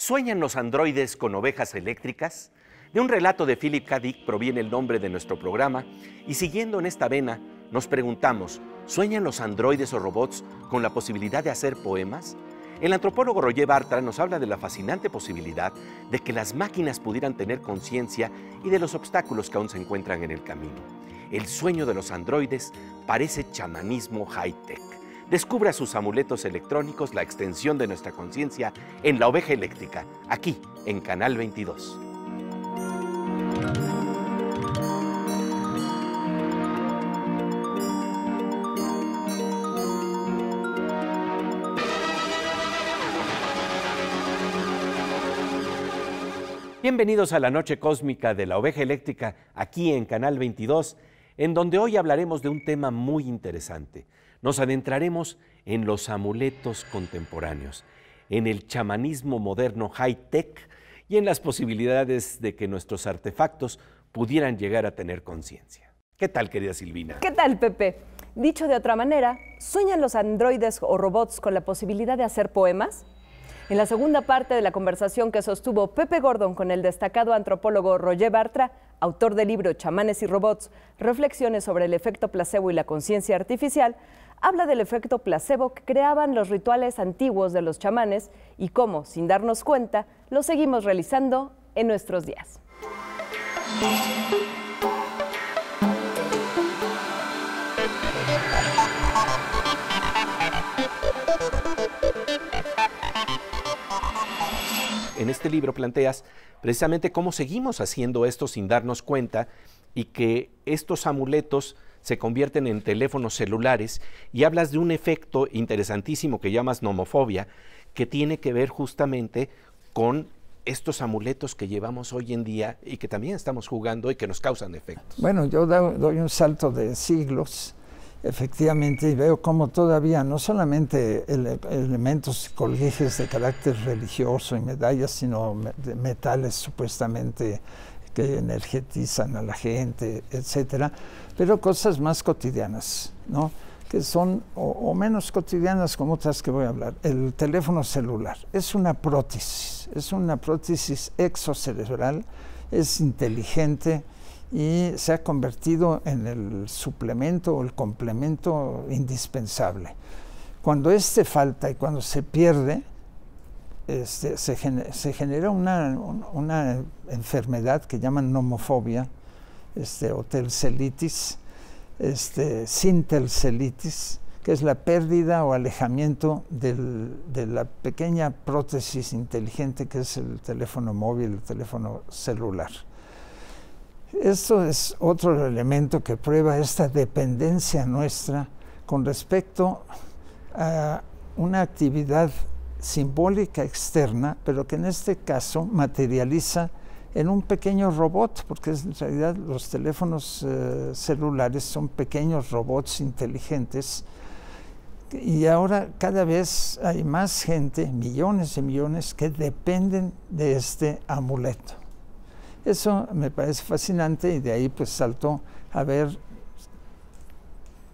¿Sueñan los androides con ovejas eléctricas? De un relato de Philip K. Dick proviene el nombre de nuestro programa y siguiendo en esta vena, nos preguntamos, ¿sueñan los androides o robots con la posibilidad de hacer poemas? El antropólogo Roger Bartra nos habla de la fascinante posibilidad de que las máquinas pudieran tener conciencia y de los obstáculos que aún se encuentran en el camino. El sueño de los androides parece chamanismo high-tech. Descubra sus amuletos electrónicos, la extensión de nuestra conciencia, en La Oveja Eléctrica, aquí en Canal 22. Bienvenidos a la Noche Cósmica de la Oveja Eléctrica, aquí en Canal 22, en donde hoy hablaremos de un tema muy interesante nos adentraremos en los amuletos contemporáneos, en el chamanismo moderno high-tech y en las posibilidades de que nuestros artefactos pudieran llegar a tener conciencia. ¿Qué tal, querida Silvina? ¿Qué tal, Pepe? Dicho de otra manera, ¿sueñan los androides o robots con la posibilidad de hacer poemas? En la segunda parte de la conversación que sostuvo Pepe Gordon con el destacado antropólogo Roger Bartra, autor del libro Chamanes y Robots, Reflexiones sobre el efecto placebo y la conciencia artificial, habla del efecto placebo que creaban los rituales antiguos de los chamanes y cómo, sin darnos cuenta, lo seguimos realizando en nuestros días. en este libro planteas precisamente cómo seguimos haciendo esto sin darnos cuenta y que estos amuletos se convierten en teléfonos celulares y hablas de un efecto interesantísimo que llamas nomofobia, que tiene que ver justamente con estos amuletos que llevamos hoy en día y que también estamos jugando y que nos causan efectos. Bueno, yo doy un salto de siglos, efectivamente, y veo cómo todavía no solamente elementos, psicológicos de carácter religioso y medallas, sino metales supuestamente que energetizan a la gente, etcétera, pero cosas más cotidianas, ¿no? que son o, menos cotidianas como otras que voy a hablar. El teléfono celular es una prótesis, es una prótesis exocerebral, es inteligente y se ha convertido en el suplemento o el complemento indispensable. Cuando este falta y cuando se pierde, este, se, genera una, una enfermedad que llaman nomofobia, este, o telcelitis, este, sin que es la pérdida o alejamiento de la pequeña prótesis inteligente que es el teléfono móvil, el teléfono celular. Esto es otro elemento que prueba esta dependencia nuestra con respecto a una actividad simbólica externa, pero que en este caso materializa en un pequeño robot, porque en realidad los teléfonos eh, celulares son pequeños robots inteligentes. Y ahora cada vez hay más gente, millones y millones, que dependen de este amuleto. Eso me parece fascinante y de ahí pues saltó a ver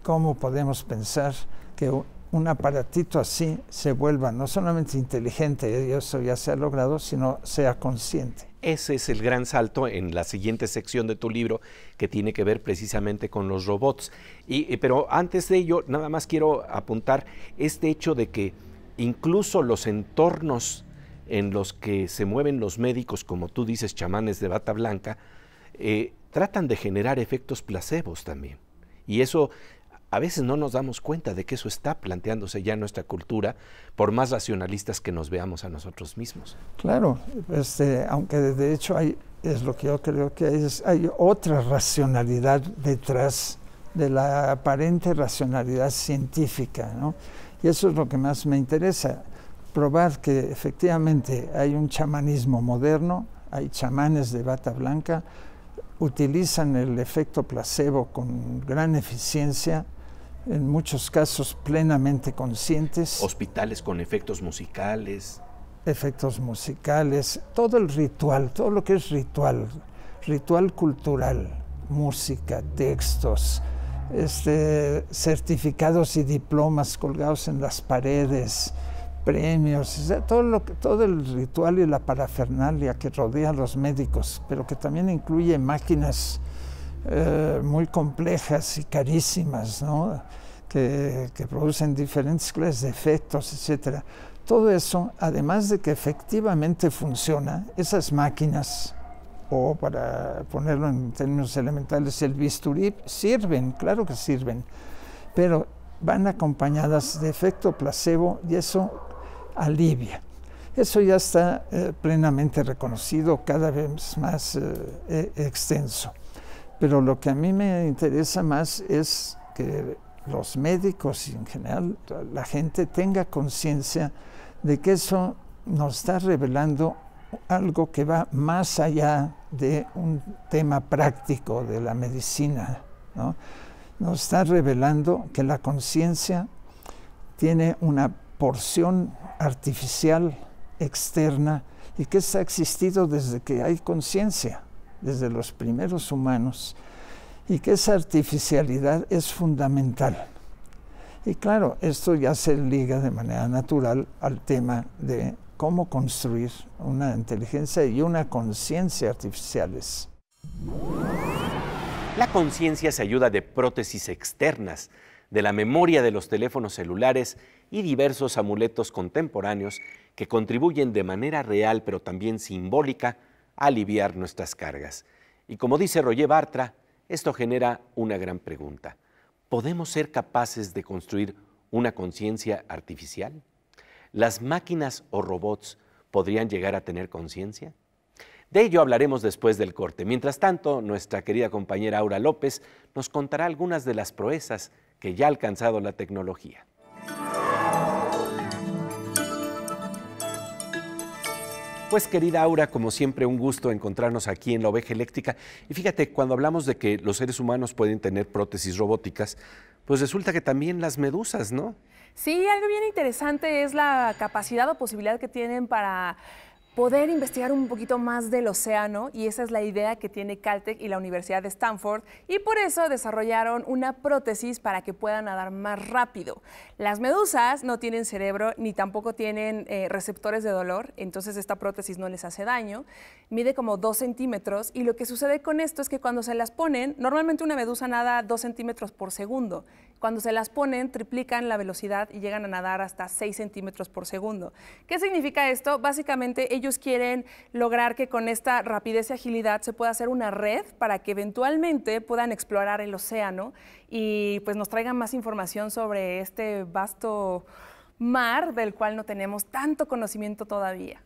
cómo podemos pensar que un aparatito así se vuelva no solamente inteligente, y eso ya se ha logrado, sino sea consciente. Ese es el gran salto en la siguiente sección de tu libro que tiene que ver precisamente con los robots. Y, eh, pero antes de ello, nada más quiero apuntar este hecho de que incluso los entornos en los que se mueven los médicos, como tú dices, chamanes de bata blanca, eh, tratan de generar efectos placebos también. Y eso a veces no nos damos cuenta de que eso está planteándose ya en nuestra cultura, por más racionalistas que nos veamos a nosotros mismos. Claro, este, aunque de hecho hay, es lo que yo creo que hay otra racionalidad detrás de la aparente racionalidad científica, ¿no? Y eso es lo que más me interesa, probar que efectivamente hay un chamanismo moderno, hay chamanes de bata blanca, utilizan el efecto placebo con gran eficiencia en muchos casos plenamente conscientes. Hospitales con efectos musicales. Efectos musicales, todo el ritual, todo lo que es ritual, ritual cultural, música, textos, este, certificados y diplomas colgados en las paredes, premios, todo, lo, todo el ritual y la parafernalia que rodea a los médicos, pero que también incluye máquinas eh, muy complejas y carísimas, que, producen diferentes clases de efectos, etc. Todo eso, además de que efectivamente funciona, esas máquinas, o para ponerlo en términos elementales, el bisturí, sirven, claro que sirven, pero van acompañadas de efecto placebo y eso alivia. Eso ya está eh, plenamente reconocido, cada vez más eh, e-, extenso. Pero lo que a mí me interesa más es que los médicos y en general la gente tenga conciencia de que eso nos está revelando algo que va más allá de un tema práctico de la medicina. ¿no? Nos está revelando que la conciencia tiene una porción artificial externa y que ha existido desde que hay conciencia desde los primeros humanos y que esa artificialidad es fundamental. Y claro, esto ya se liga de manera natural al tema de cómo construir una inteligencia y una conciencia artificiales. La conciencia se ayuda de prótesis externas, de la memoria de los teléfonos celulares y diversos amuletos contemporáneos que contribuyen de manera real pero también simbólica aliviar nuestras cargas. Y como dice Roger Bartra, esto genera una gran pregunta. ¿Podemos ser capaces de construir una conciencia artificial? ¿Las máquinas o robots podrían llegar a tener conciencia? De ello hablaremos después del corte. Mientras tanto, nuestra querida compañera Aura López nos contará algunas de las proezas que ya ha alcanzado la tecnología. Pues querida Aura, como siempre un gusto encontrarnos aquí en la oveja eléctrica. Y fíjate, cuando hablamos de que los seres humanos pueden tener prótesis robóticas, pues resulta que también las medusas, ¿no? Sí, algo bien interesante es la capacidad o posibilidad que tienen para poder investigar un poquito más del océano y esa es la idea que tiene Caltech y la Universidad de Stanford y por eso desarrollaron una prótesis para que puedan nadar más rápido. Las medusas no tienen cerebro ni tampoco tienen eh, receptores de dolor, entonces esta prótesis no les hace daño, mide como 2 centímetros y lo que sucede con esto es que cuando se las ponen, normalmente una medusa nada 2 centímetros por segundo, cuando se las ponen triplican la velocidad y llegan a nadar hasta 6 centímetros por segundo. ¿Qué significa esto? Básicamente ellos ellos quieren lograr que con esta rapidez y agilidad se pueda hacer una red para que eventualmente puedan explorar el océano y pues nos traigan más información sobre este vasto mar del cual no tenemos tanto conocimiento todavía.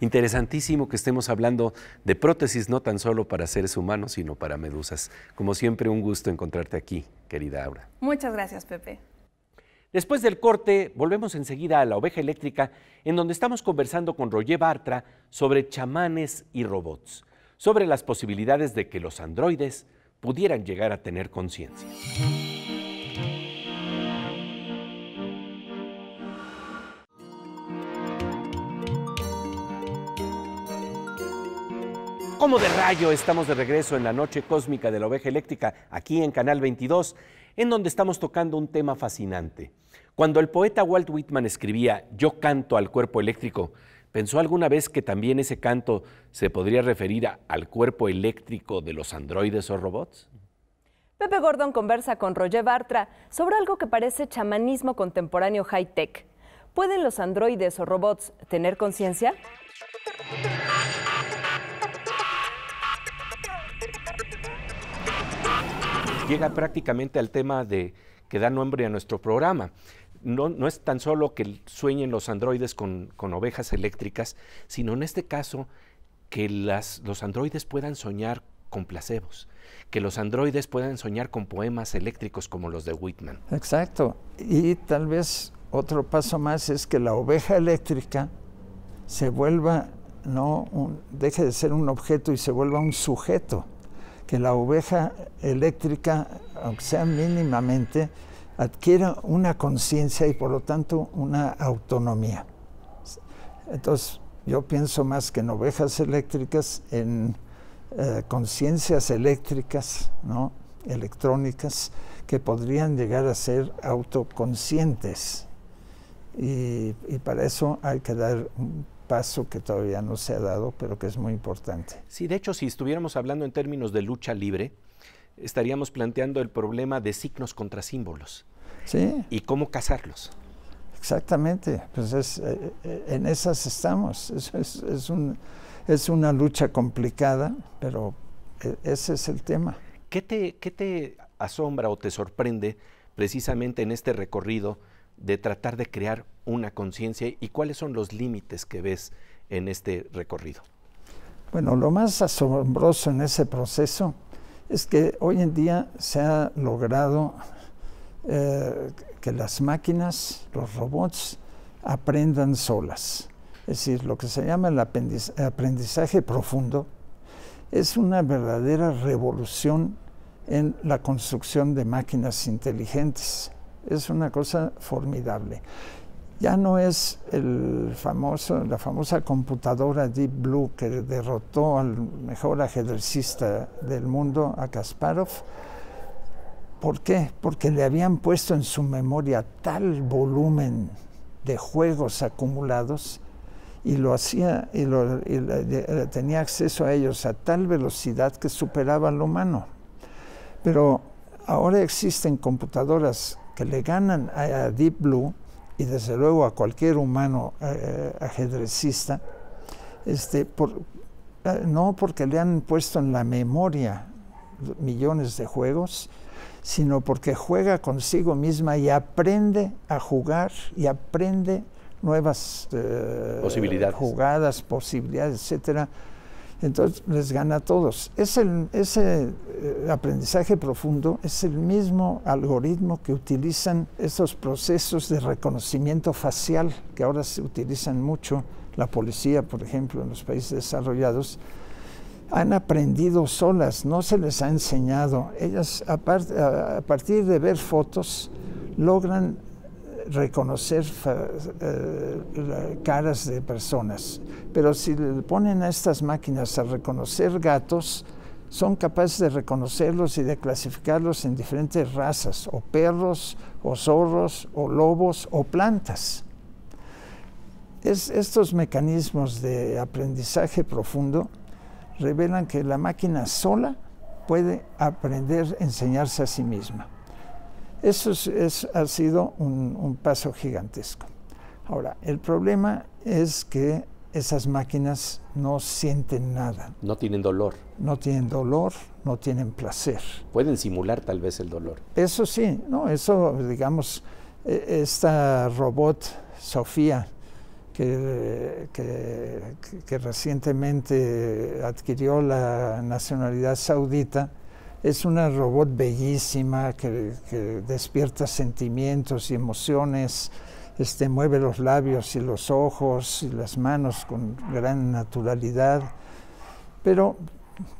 Interesantísimo que estemos hablando de prótesis no tan solo para seres humanos, sino para medusas. Como siempre, un gusto encontrarte aquí, querida Aura. Muchas gracias, Pepe. Después del corte, volvemos enseguida a la oveja eléctrica, en donde estamos conversando con Roger Bartra sobre chamanes y robots, sobre las posibilidades de que los androides pudieran llegar a tener conciencia. Como de rayo, estamos de regreso en la noche cósmica de la oveja eléctrica, aquí en Canal 22 en donde estamos tocando un tema fascinante. Cuando el poeta Walt Whitman escribía Yo canto al cuerpo eléctrico, ¿pensó alguna vez que también ese canto se podría referir al cuerpo eléctrico de los androides o robots? Pepe Gordon conversa con Roger Bartra sobre algo que parece chamanismo contemporáneo high-tech. ¿Pueden los androides o robots tener conciencia? llega prácticamente al tema de que da nombre a nuestro programa. No, no, es tan solo que sueñen los androides con, con ovejas eléctricas, sino en este caso que los androides puedan soñar con placebos, que los androides puedan soñar con poemas eléctricos como los de Whitman. Exacto. Y tal vez otro paso más es que la oveja eléctrica se vuelva, no deje de ser un objeto y se vuelva un sujeto que la oveja eléctrica, aunque sea mínimamente, adquiera una conciencia y por lo tanto una autonomía. Entonces, yo pienso más que en ovejas eléctricas, en eh, conciencias eléctricas, ¿no? electrónicas, que podrían llegar a ser autoconscientes. Y, y, para eso hay que dar paso que todavía no se ha dado, pero que es muy importante. Sí, de hecho, si estuviéramos hablando en términos de lucha libre, estaríamos planteando el problema de signos contra símbolos. Sí. Y cómo casarlos. Exactamente, pues es, eh, eh, en esas estamos. Es, es, un, es una lucha complicada, pero eh, ese es el tema. ¿Qué te, ¿Qué te asombra o te sorprende precisamente en este recorrido de tratar de crear una conciencia y cuáles son los límites que ves en este recorrido? Bueno, lo más asombroso en ese proceso es que hoy en día se ha logrado eh, que las máquinas, los robots, aprendan solas. Es decir, lo que se llama el aprendizaje profundo es una verdadera revolución en la construcción de máquinas inteligentes. Es una cosa formidable ya no es el la famosa computadora Deep Blue que derrotó al mejor ajedrecista del mundo, a Kasparov. ¿Por qué? Porque le habían puesto en su memoria tal volumen de juegos acumulados y lo hacía y, lo, tenía acceso a ellos a tal velocidad que superaba al humano. Pero ahora existen computadoras que le ganan a Deep Blue y desde luego a cualquier humano eh, eh, ajedrecista, este, por, eh, no porque le han puesto en la memoria millones de juegos, sino porque juega consigo misma y aprende a jugar y aprende nuevas posibilidades. jugadas, posibilidades, etcétera. Entonces les gana a todos. Es el, ese eh, aprendizaje profundo es el mismo algoritmo que utilizan esos procesos de reconocimiento facial que ahora se utilizan mucho la policía, por ejemplo, en los países desarrollados, han aprendido solas, no se les ha enseñado. Ellas, a, partir de ver fotos, logran reconocer eh, caras de personas. Pero si le ponen a estas máquinas a reconocer gatos, son capaces de reconocerlos y de clasificarlos en diferentes razas, o perros, o zorros, o lobos, o plantas. Es, estos mecanismos de aprendizaje profundo revelan que la máquina sola puede aprender, enseñarse a sí misma. Eso ha sido un paso gigantesco. Ahora, el problema es que esas máquinas no sienten nada. No tienen dolor. No tienen dolor, no tienen placer. Pueden simular tal vez el dolor. Eso sí, no, eso digamos, e, esta robot Sofía que, que, recientemente adquirió la nacionalidad saudita, es una robot bellísima que despierta sentimientos y emociones este, mueve los labios y los ojos y las manos con gran naturalidad, pero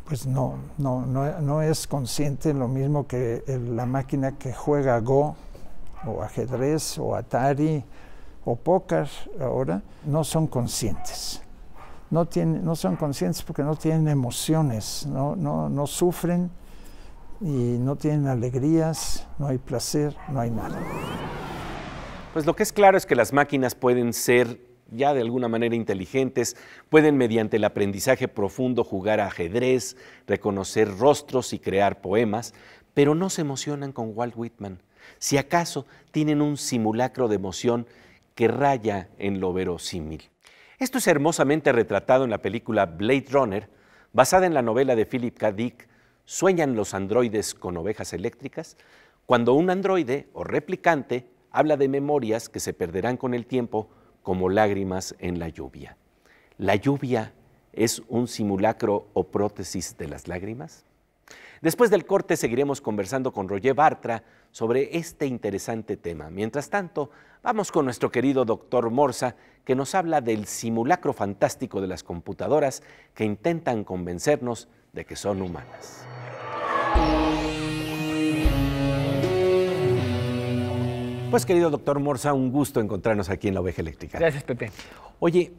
pues no, no, no, es consciente lo mismo que la máquina que juega Go o ajedrez o Atari o póker ahora, no son conscientes. No, tienen, no son conscientes porque no tienen emociones, no, no, no sufren y no tienen alegrías, no hay placer, no hay nada. Pues lo que es claro es que las máquinas pueden ser ya de alguna manera inteligentes, pueden mediante el aprendizaje profundo jugar a ajedrez, reconocer rostros y crear poemas, pero no se emocionan con Walt Whitman. Si acaso tienen un simulacro de emoción que raya en lo verosímil. Esto es hermosamente retratado en la película Blade Runner, basada en la novela de Philip K. Dick, ¿Sueñan los androides con ovejas eléctricas? Cuando un androide o replicante habla de memorias que se perderán con el tiempo como lágrimas en la lluvia. ¿La lluvia es un simulacro o prótesis de las lágrimas? Después del corte seguiremos conversando con Roger Bartra sobre este interesante tema. Mientras tanto, vamos con nuestro querido doctor Morsa, que nos habla del simulacro fantástico de las computadoras que intentan convencernos de que son humanas. Pues querido doctor Morza, un gusto encontrarnos aquí en la oveja eléctrica. Gracias, Pepe. Oye,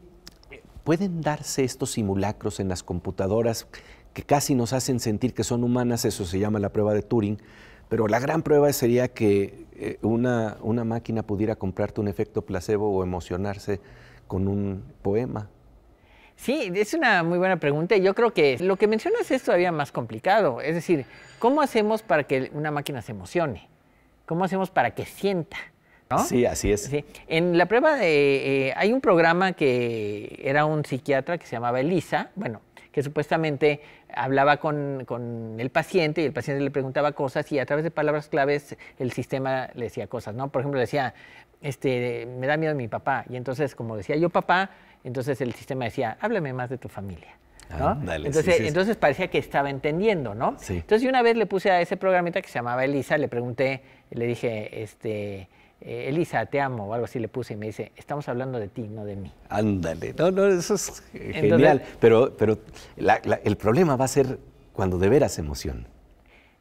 ¿pueden darse estos simulacros en las computadoras que casi nos hacen sentir que son humanas? Eso se llama la prueba de Turing. Pero la gran prueba sería que eh, una, una máquina pudiera comprarte un efecto placebo o emocionarse con un poema. Sí, es una muy buena pregunta. Yo creo que lo que mencionas es todavía más complicado. Es decir, ¿cómo hacemos para que una máquina se emocione? ¿Cómo hacemos para que sienta? ¿no? Sí, así es. En la prueba de... Eh, hay un programa que era un psiquiatra que se llamaba Elisa, bueno, que supuestamente hablaba con, con, el paciente y el paciente le preguntaba cosas y a través de palabras claves el sistema le decía cosas, ¿no? Por ejemplo, decía, este, me da miedo mi papá. Y entonces, como decía yo papá, entonces el sistema decía, háblame más de tu familia entonces, parecía que estaba entendiendo, ¿no? Entonces yo una vez le puse a ese programita que se llamaba Elisa, le pregunté, le dije, este, eh, Elisa, te amo, o algo así le puse, y me dice, estamos hablando de ti, no de mí. Ándale, no, no, eso es genial, pero, pero el problema va a ser cuando de veras emoción.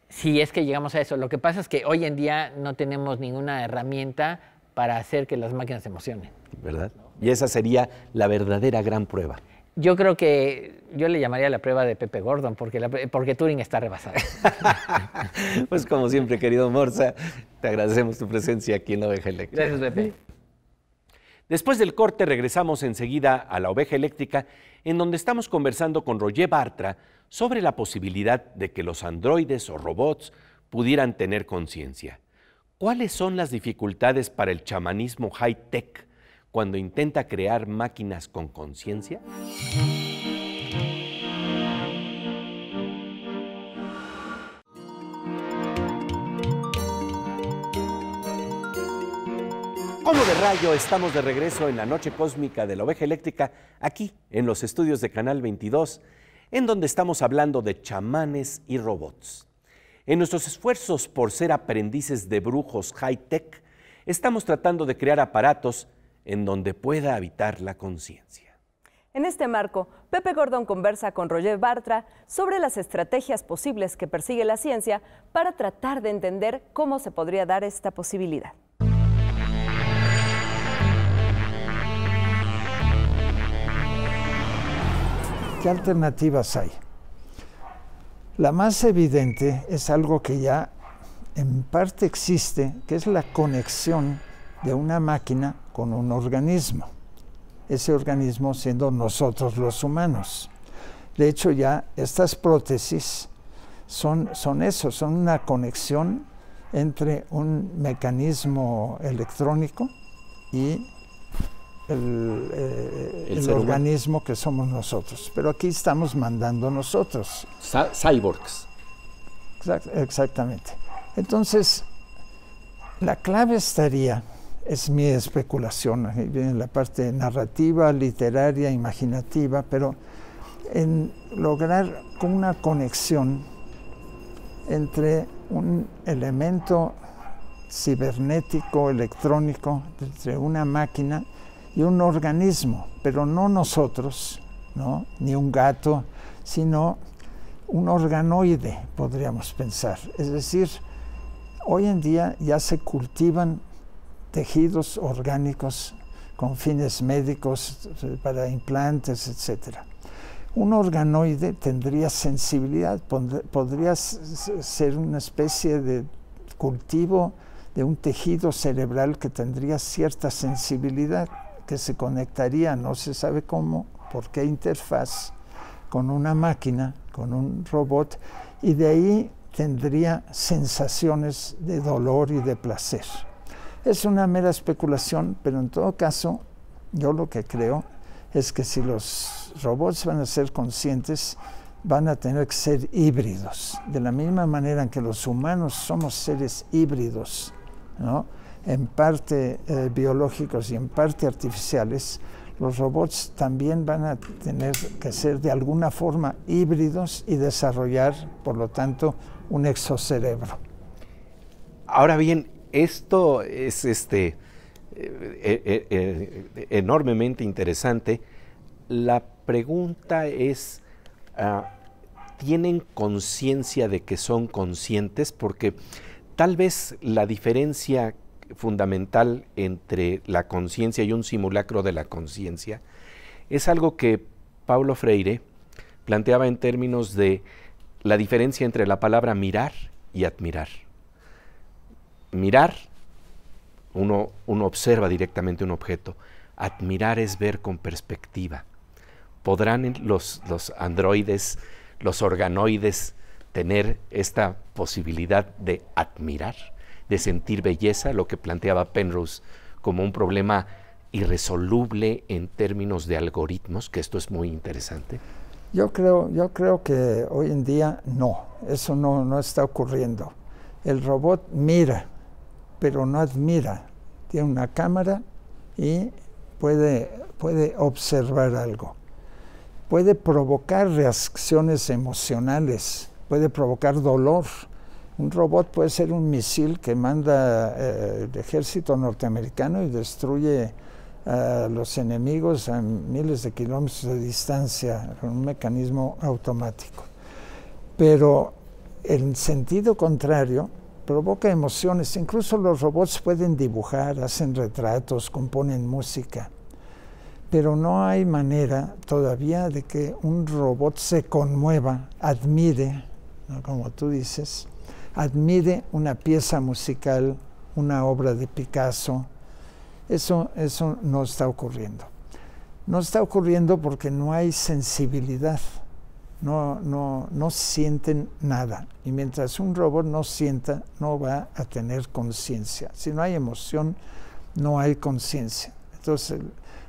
Sí, es que llegamos a eso. Lo que pasa es que hoy en día no tenemos ninguna herramienta para hacer que las máquinas se emocionen. ¿Verdad? Y esa sería la verdadera gran prueba. Yo creo que yo le llamaría la prueba de Pepe Gordon, porque, porque Turing está rebasado. pues como siempre, querido Morza, te agradecemos tu presencia aquí en la oveja eléctrica. Gracias, Pepe. Después del corte regresamos enseguida a la oveja eléctrica, en donde estamos conversando con Roger Bartra sobre la posibilidad de que los androides o robots pudieran tener conciencia. ¿Cuáles son las dificultades para el chamanismo high-tech? cuando intenta crear máquinas con conciencia? Como de rayo? Estamos de regreso en la noche cósmica de la oveja eléctrica, aquí en los estudios de Canal 22, en donde estamos hablando de chamanes y robots. En nuestros esfuerzos por ser aprendices de brujos high-tech, estamos tratando de crear aparatos en donde pueda habitar la conciencia. En este marco, Pepe Gordon conversa con Roger Bartra sobre las estrategias posibles que persigue la ciencia para tratar de entender cómo se podría dar esta posibilidad. ¿Qué alternativas hay? La más evidente es algo que ya en parte existe, que es la conexión de una máquina con un organismo, ese organismo siendo nosotros los humanos. De hecho, ya estas prótesis son, son eso, son una conexión entre un mecanismo electrónico y el, eh, organismo que somos nosotros. Pero aquí estamos mandando nosotros. cyborgs. exactamente. Entonces, la clave estaría es mi especulación, viene la parte narrativa, literaria, imaginativa, pero en lograr una conexión entre un elemento cibernético, electrónico, entre una máquina y un organismo, pero no nosotros, ¿no? ni un gato, sino un organoide, podríamos pensar. Es decir, hoy en día ya se cultivan tejidos orgánicos con fines médicos, eh, para implantes, etc. Un organoide tendría sensibilidad, podría ser una especie de cultivo de un tejido cerebral que tendría cierta sensibilidad, que se conectaría, no se sabe cómo, por qué interfaz, con una máquina, con un robot, y de ahí tendría sensaciones de dolor y de placer. Es una mera especulación, pero en todo caso, yo lo que creo es que si los robots van a ser conscientes, van a tener que ser híbridos. De la misma manera que los humanos somos seres híbridos, en parte eh, biológicos y en parte artificiales, los robots también van a tener que ser de alguna forma híbridos y desarrollar, por lo tanto, un exocerebro. Ahora bien, esto es este, eh, eh, eh, enormemente interesante. La pregunta es, ah, ¿tienen conciencia de que son conscientes? Porque tal vez la diferencia fundamental entre la conciencia y un simulacro de la conciencia es algo que Pablo Freire planteaba en términos de la diferencia entre la palabra mirar y admirar mirar, uno, uno observa directamente un objeto. Admirar es ver con perspectiva. ¿Podrán los, los androides, los organoides, tener esta posibilidad de admirar, de sentir belleza, lo que planteaba Penrose como un problema irresoluble en términos de algoritmos, que esto es muy interesante? Yo creo, yo creo que hoy en día no, eso no está ocurriendo. El robot mira, pero no admira. Tiene una cámara y puede, puede observar algo. Puede provocar reacciones emocionales, puede provocar dolor. Un robot puede ser un misil que manda el eh, ejército norteamericano y destruye a los enemigos a miles de kilómetros de distancia con un mecanismo automático. Pero en sentido contrario, provoca emociones. Incluso los robots pueden dibujar, hacen retratos, componen música, pero no hay manera todavía de que un robot se conmueva, admire, como tú dices, admire una pieza musical, una obra de Picasso. Eso, eso no está ocurriendo. No está ocurriendo porque no hay sensibilidad no, no, no sienten nada. Y mientras un robot no sienta, no va a tener conciencia. Si no hay emoción, no hay conciencia. Entonces,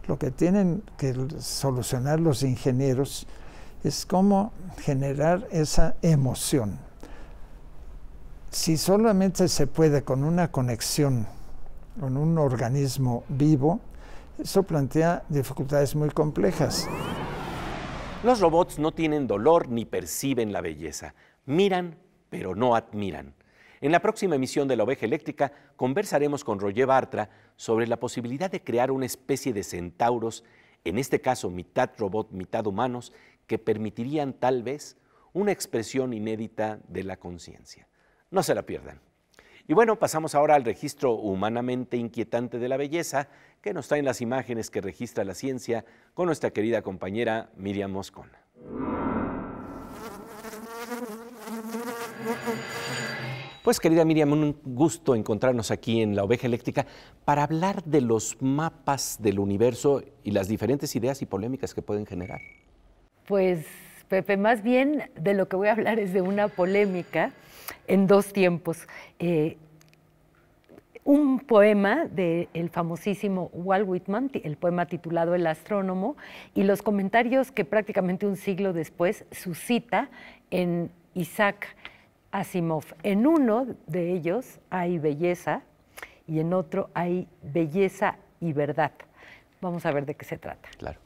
lo que tienen que solucionar los ingenieros es cómo generar esa emoción. Si solamente se puede con una conexión con un organismo vivo, eso plantea dificultades muy complejas. Los robots no tienen dolor ni perciben la belleza. Miran, pero no admiran. En la próxima emisión de La Oveja Eléctrica conversaremos con Roger Bartra sobre la posibilidad de crear una especie de centauros, en este caso mitad robot, mitad humanos, que permitirían tal vez una expresión inédita de la conciencia. No se la pierdan. Y bueno, pasamos ahora al registro humanamente inquietante de la belleza que nos en las imágenes que registra la ciencia con nuestra querida compañera Miriam Moscona. Pues querida Miriam, un gusto encontrarnos aquí en La Oveja Eléctrica para hablar de los mapas del universo y las diferentes ideas y polémicas que pueden generar. Pues Pepe, más bien de lo que voy a hablar es de una polémica en dos tiempos. Eh, un poema del famosísimo Walt Whitman, el poema titulado El astrónomo, y los comentarios que prácticamente un siglo después suscita en Isaac Asimov. En uno de ellos hay belleza y en otro hay belleza y verdad. Vamos a ver de qué se trata. Claro.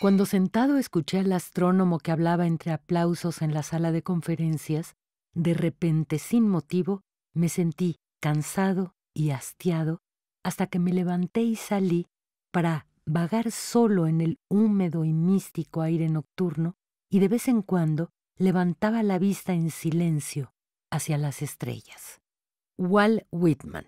Cuando sentado escuché al astrónomo que hablaba entre aplausos en la sala de conferencias, de repente, sin motivo, me sentí cansado y hastiado hasta que me levanté y salí para vagar solo en el húmedo y místico aire nocturno y de vez en cuando levantaba la vista en silencio hacia las estrellas. Walt Whitman.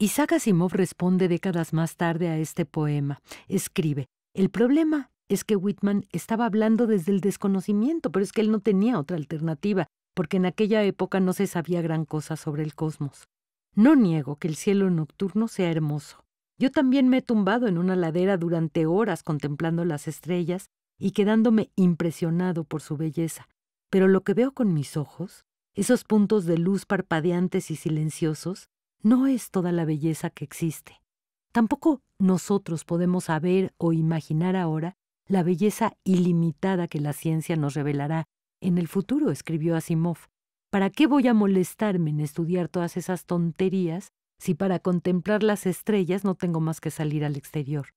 Isaac Asimov responde décadas más tarde a este poema. Escribe, el problema es que Whitman estaba hablando desde el desconocimiento, pero es que él no tenía otra alternativa, porque en aquella época no se sabía gran cosa sobre el cosmos. No niego que el cielo nocturno sea hermoso. Yo también me he tumbado en una ladera durante horas contemplando las estrellas y quedándome impresionado por su belleza. Pero lo que veo con mis ojos, esos puntos de luz parpadeantes y silenciosos, no es toda la belleza que existe. Tampoco nosotros podemos saber o imaginar ahora la belleza ilimitada que la ciencia nos revelará en el futuro, escribió Asimov. ¿Para qué voy a molestarme en estudiar todas esas tonterías si para contemplar las estrellas no tengo más que salir al exterior?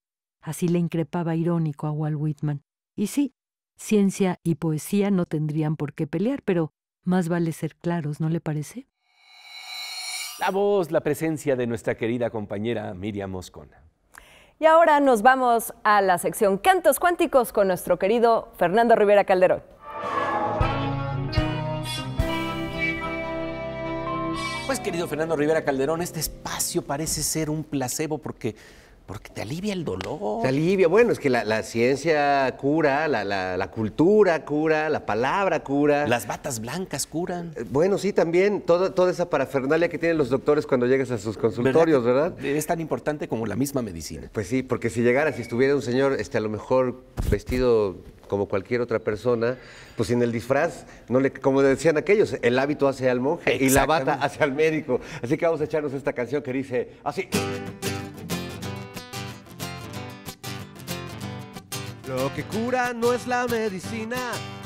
Así le increpaba irónico a Walt Whitman. Y sí, ciencia y poesía no tendrían por qué pelear, pero más vale ser claros, ¿no le parece? La voz, la presencia de nuestra querida compañera Miriam Moscona. Y ahora nos vamos a la sección Cantos Cuánticos con nuestro querido Fernando Rivera Calderón. Pues querido Fernando Rivera Calderón, este espacio parece ser un placebo porque porque te alivia el dolor. Te alivia. Bueno, es que la, ciencia cura, la, cultura cura, la palabra cura. Las batas blancas curan. Eh, bueno, sí, también. Toda, toda esa parafernalia que tienen los doctores cuando llegas a sus consultorios, ¿verdad? Es tan importante como la misma medicina. Pues sí, porque si llegara, si estuviera un señor, este, a lo mejor vestido como cualquier otra persona, pues sin el disfraz, no le, como decían aquellos, el hábito hace al monje y la bata hace al médico. Así que vamos a echarnos esta canción que dice así. Lo que cura no es la medicina,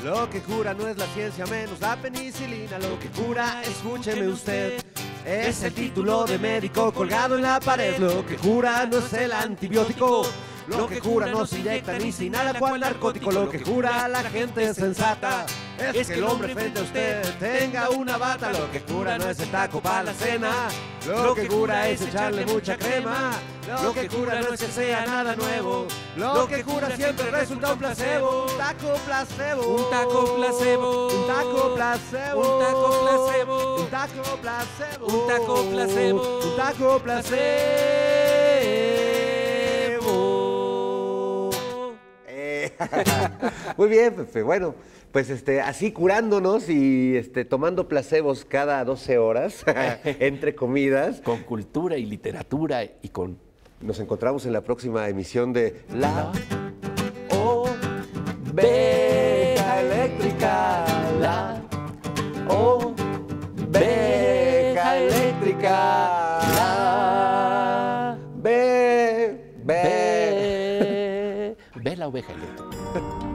lo que cura no es la ciencia, menos la penicilina. Lo que cura, escúcheme usted, es el título de médico colgado en la pared. Lo que cura no es el antibiótico. Lo que cura no se inyecta ni sin nada cual narcótico. Lo que cura la gente sensata. Es, que, el hombre frente a usted, tenga una bata, lo que cura no es el taco para la cena, lo que cura es echarle mucha crema, lo que cura no es que sea nada nuevo, lo que cura siempre resulta un placebo, un taco placebo, un taco placebo, un taco placebo, un taco placebo, un taco placebo, un taco placebo, un taco placebo. Eh. Muy bien, Pepe, bueno pues este, así curándonos y este, tomando placebos cada 12 horas entre comidas. Con cultura y literatura y con... Nos encontramos en la próxima emisión de La Oveja Eléctrica. La Eléctrica. La Ve, la oveja